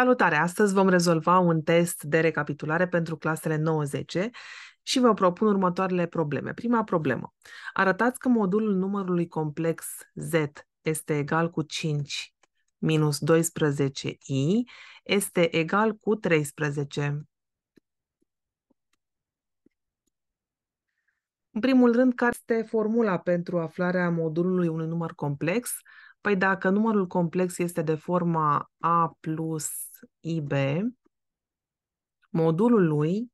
Salutare! Astăzi vom rezolva un test de recapitulare pentru clasele 90 și vă propun următoarele probleme. Prima problemă. Arătați că modulul numărului complex Z este egal cu 5 minus 12i este egal cu 13. În primul rând, care este formula pentru aflarea modulului unui număr complex? Păi dacă numărul complex este de forma a plus IB, modulul lui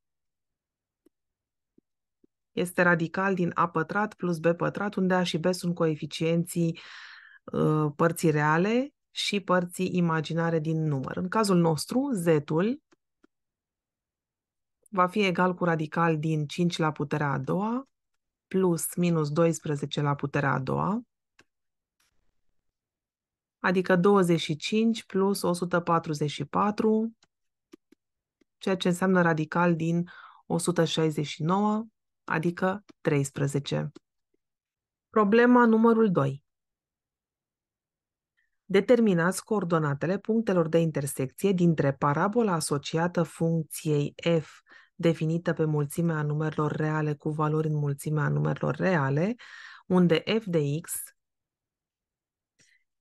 este radical din A pătrat plus B pătrat, unde A și B sunt coeficienții ă, părții reale și părții imaginare din număr. În cazul nostru, Z-ul va fi egal cu radical din 5 la puterea a doua plus minus 12 la puterea a doua adică 25 plus 144, ceea ce înseamnă radical din 169, adică 13. Problema numărul 2. Determinați coordonatele punctelor de intersecție dintre parabola asociată funcției f definită pe mulțimea numerelor reale cu valori în mulțimea numerelor reale, unde f de x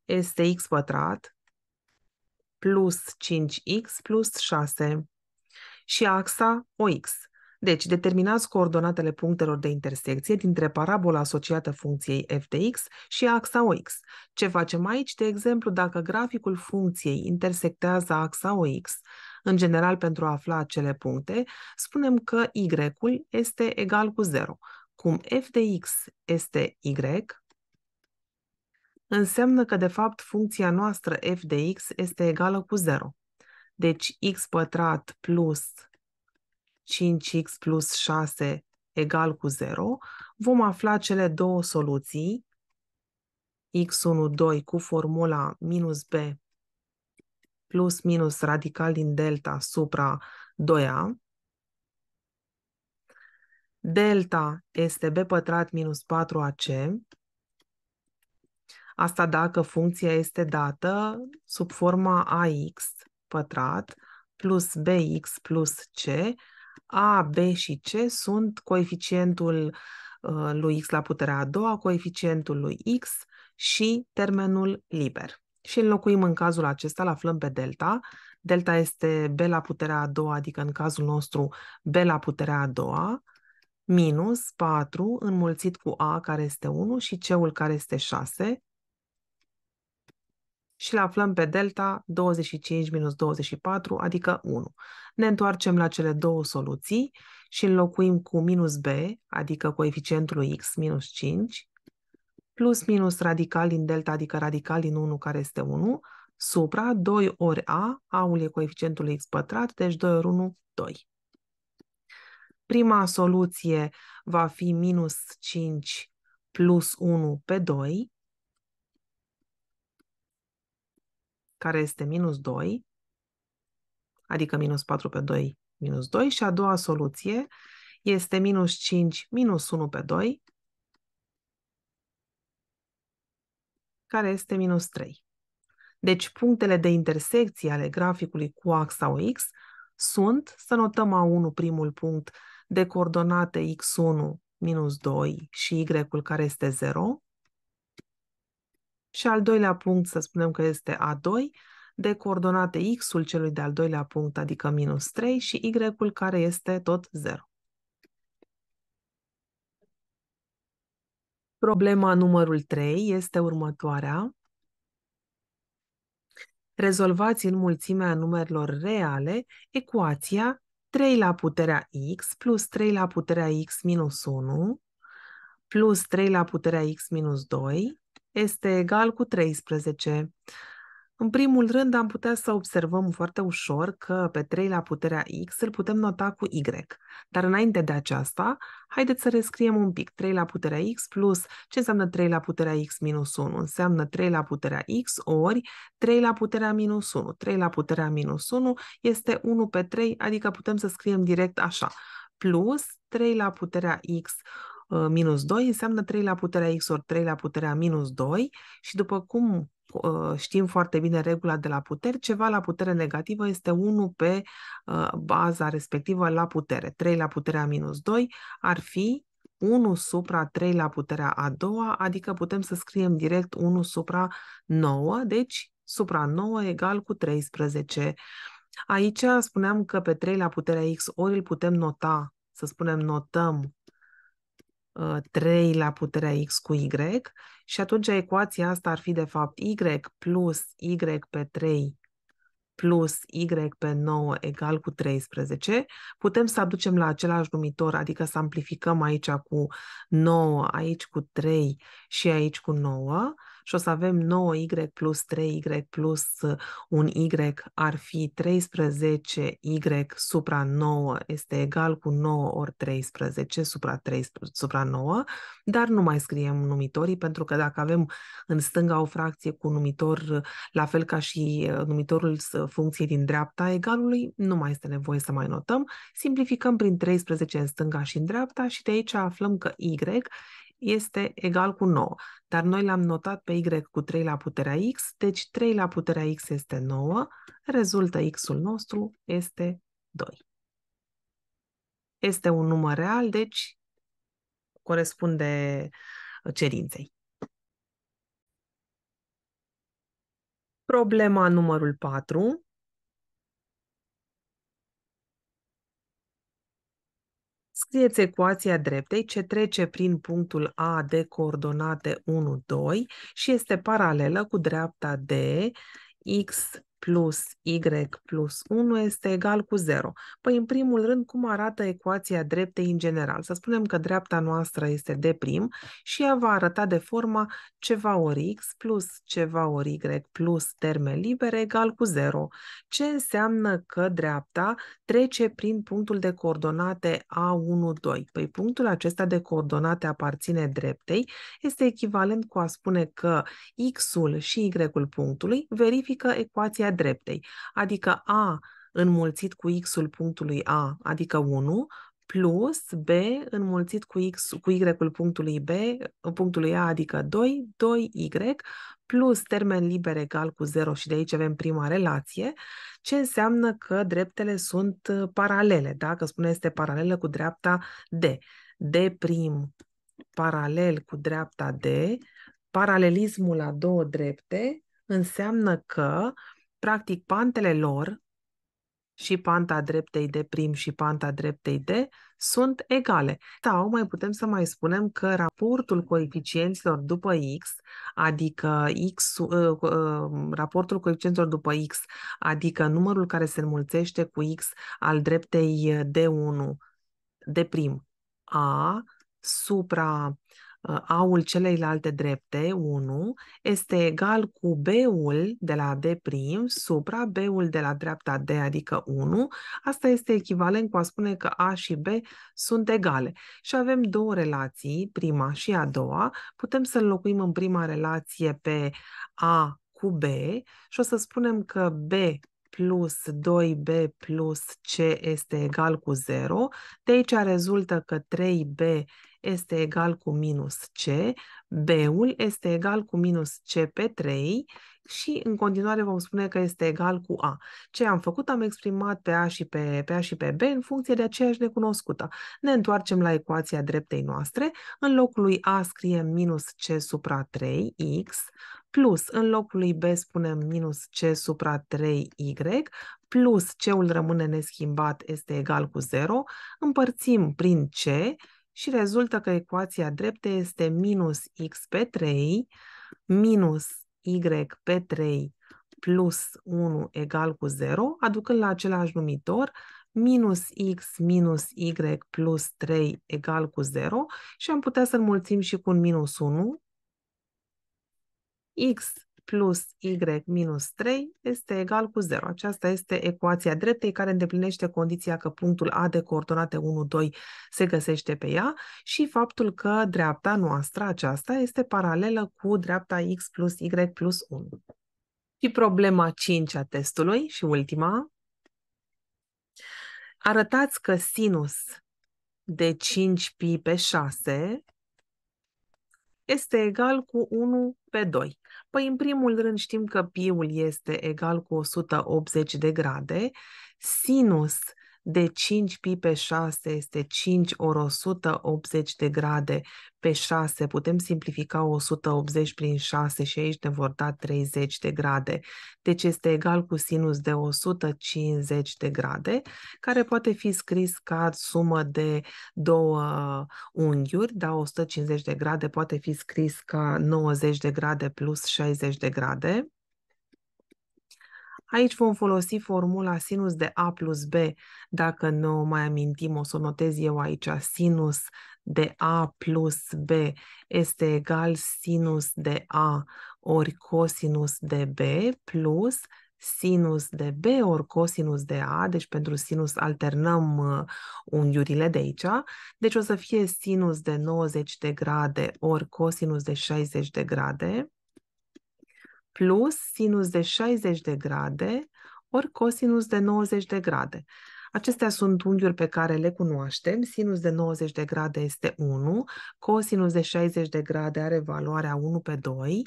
este x pătrat plus 5x plus 6 și axa OX. Deci, determinați coordonatele punctelor de intersecție dintre parabola asociată funcției f de x și axa OX. Ce facem aici? De exemplu, dacă graficul funcției intersectează axa OX, în general pentru a afla acele puncte, spunem că y-ul este egal cu 0. Cum f de x este y, înseamnă că de fapt funcția noastră f de x este egală cu 0. Deci x pătrat plus 5x plus 6 egal cu 0, vom afla cele două soluții, x1, 2 cu formula minus b plus minus radical din delta supra 2a. Delta este b pătrat minus 4ac Asta dacă funcția este dată sub forma ax pătrat plus bx plus c, a, b și c sunt coeficientul ă, lui x la puterea a doua, coeficientul lui x și termenul liber. Și înlocuim în cazul acesta, la aflăm pe delta. Delta este b la puterea a doua, adică în cazul nostru b la puterea a doua, minus 4 înmulțit cu a care este 1 și c-ul care este 6, și le aflăm pe delta 25 minus 24, adică 1. Ne întoarcem la cele două soluții și înlocuim cu minus b, adică coeficientul x minus 5, plus minus radical din delta, adică radical din 1 care este 1, supra 2 ori a, a-ul e coeficientul x pătrat, deci 2 ori 1, 2. Prima soluție va fi minus 5 plus 1 pe 2, care este minus 2, adică minus 4 pe 2, minus 2, și a doua soluție este minus 5, minus 1 pe 2, care este minus 3. Deci punctele de intersecție ale graficului cu axa OX sunt, să notăm A1 primul punct de coordonate X1 minus 2 și Y-ul care este 0, și al doilea punct, să spunem că este A2, de coordonate x-ul celui de-al doilea punct, adică minus 3, și y-ul care este tot 0. Problema numărul 3 este următoarea. Rezolvați în mulțimea numerelor reale ecuația 3 la puterea x plus 3 la puterea x minus 1 plus 3 la puterea x minus 2 este egal cu 13. În primul rând, am putea să observăm foarte ușor că pe 3 la puterea x îl putem nota cu y. Dar înainte de aceasta, haideți să rescriem un pic 3 la puterea x plus ce înseamnă 3 la puterea x minus 1? Înseamnă 3 la puterea x ori 3 la puterea minus 1. 3 la puterea minus 1 este 1 pe 3, adică putem să scriem direct așa, plus 3 la puterea x Uh, minus 2 înseamnă 3 la puterea x ori 3 la puterea minus 2 și după cum uh, știm foarte bine regula de la puteri, ceva la putere negativă este 1 pe uh, baza respectivă la putere. 3 la puterea minus 2 ar fi 1 supra 3 la puterea a doua, adică putem să scriem direct 1 supra 9, deci supra 9 egal cu 13. Aici spuneam că pe 3 la puterea x ori îl putem nota, să spunem notăm 3 uh, la puterea x cu y și atunci ecuația asta ar fi de fapt y plus y pe 3 plus y pe 9 egal cu 13, putem să aducem la același numitor, adică să amplificăm aici cu 9, aici cu 3 și aici cu 9 și o să avem 9Y plus 3Y plus un Y ar fi 13Y supra 9 este egal cu 9 ori 13 supra, 3 supra 9, dar nu mai scriem numitorii pentru că dacă avem în stânga o fracție cu numitor la fel ca și uh, numitorul funcției din dreapta egalului, nu mai este nevoie să mai notăm, simplificăm prin 13 în stânga și în dreapta și de aici aflăm că Y este egal cu 9, dar noi l-am notat pe y cu 3 la puterea x, deci 3 la puterea x este 9, rezultă x-ul nostru este 2. Este un număr real, deci corespunde uh, cerinței. Problema numărul 4. Scrieți ecuația dreptei ce trece prin punctul A de coordonate 1, 2 și este paralelă cu dreapta de x plus y plus 1 este egal cu 0. Păi, în primul rând, cum arată ecuația dreptei în general? Să spunem că dreapta noastră este de prim și ea va arăta de forma ceva ori x plus ceva ori y plus termen liber egal cu 0. Ce înseamnă că dreapta trece prin punctul de coordonate A1, 2? Păi, punctul acesta de coordonate aparține dreptei, este echivalent cu a spune că x-ul și y-ul punctului verifică ecuația dreptei, adică A înmulțit cu x-ul punctului A, adică 1, plus B înmulțit cu, X, cu Y-ul punctului B, punctului A, adică 2, 2Y, plus termen liber egal cu 0 și de aici avem prima relație, ce înseamnă că dreptele sunt uh, paralele, da că spune este paralelă cu dreapta D. D prim paralel cu dreapta D, paralelismul la două drepte înseamnă că uh, practic pantele lor și panta dreptei de prim și panta dreptei de sunt egale. Sau mai putem să mai spunem că raportul coeficienților după X, adică X, uh, uh, raportul coeficienților după X, adică numărul care se înmulțește cu X al dreptei de 1 de prim A supra Ă, A-ul celeilalte drepte, 1, este egal cu B-ul de la D' supra B-ul de la dreapta D, adică 1. Asta este echivalent cu a spune că A și B sunt egale. Și avem două relații, prima și a doua. Putem să l locuim în prima relație pe A cu B și o să spunem că B plus 2b plus c este egal cu 0. De aici rezultă că 3b este egal cu minus C, B-ul este egal cu minus C pe 3 și în continuare vom spune că este egal cu A. Ce am făcut? Am exprimat pe A și pe, pe, A și pe B în funcție de aceeași necunoscută. Ne întoarcem la ecuația dreptei noastre. În locul lui A scriem minus C supra 3x plus în locul lui B spunem minus C supra 3y plus C-ul rămâne neschimbat este egal cu 0. Împărțim prin C și rezultă că ecuația dreptă este minus x pe 3 minus y pe 3 plus 1 egal cu 0, aducând la același numitor minus x minus y plus 3 egal cu 0 și am putea să l mulțim și cu un minus 1. x plus y minus 3 este egal cu 0. Aceasta este ecuația dreptei care îndeplinește condiția că punctul A de coordonate 1, 2 se găsește pe ea și faptul că dreapta noastră aceasta este paralelă cu dreapta x plus y plus 1. Și problema 5 a testului și ultima. Arătați că sinus de 5 pi pe 6 este egal cu 1 pe 2. Păi, în primul rând știm că piul este egal cu 180 de grade, sinus de 5 pi pe 6 este 5 ori 180 de grade pe 6. Putem simplifica 180 prin 6 și aici ne vor da 30 de grade. Deci este egal cu sinus de 150 de grade, care poate fi scris ca sumă de două unghiuri, da, 150 de grade poate fi scris ca 90 de grade plus 60 de grade Aici vom folosi formula sinus de a plus b, dacă nu mai amintim, o să notez eu aici, sinus de a plus b este egal sinus de a ori cosinus de b plus sinus de b ori cosinus de a, deci pentru sinus alternăm uh, unghiurile de aici, deci o să fie sinus de 90 de grade ori cosinus de 60 de grade, plus sinus de 60 de grade ori cosinus de 90 de grade. Acestea sunt unghiuri pe care le cunoaștem. Sinus de 90 de grade este 1, cosinus de 60 de grade are valoarea 1 pe 2,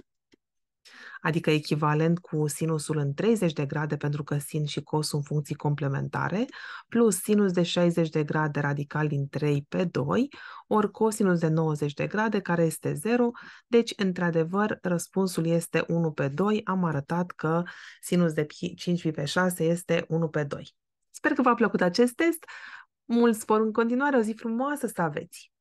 adică echivalent cu sinusul în 30 de grade, pentru că sin și cos sunt funcții complementare, plus sinus de 60 de grade radical din 3 pe 2, ori cosinus de 90 de grade, care este 0. Deci, într-adevăr, răspunsul este 1 pe 2. Am arătat că sinus de 5 pi pe 6 este 1 pe 2. Sper că v-a plăcut acest test. Mult spor în continuare, o zi frumoasă să aveți!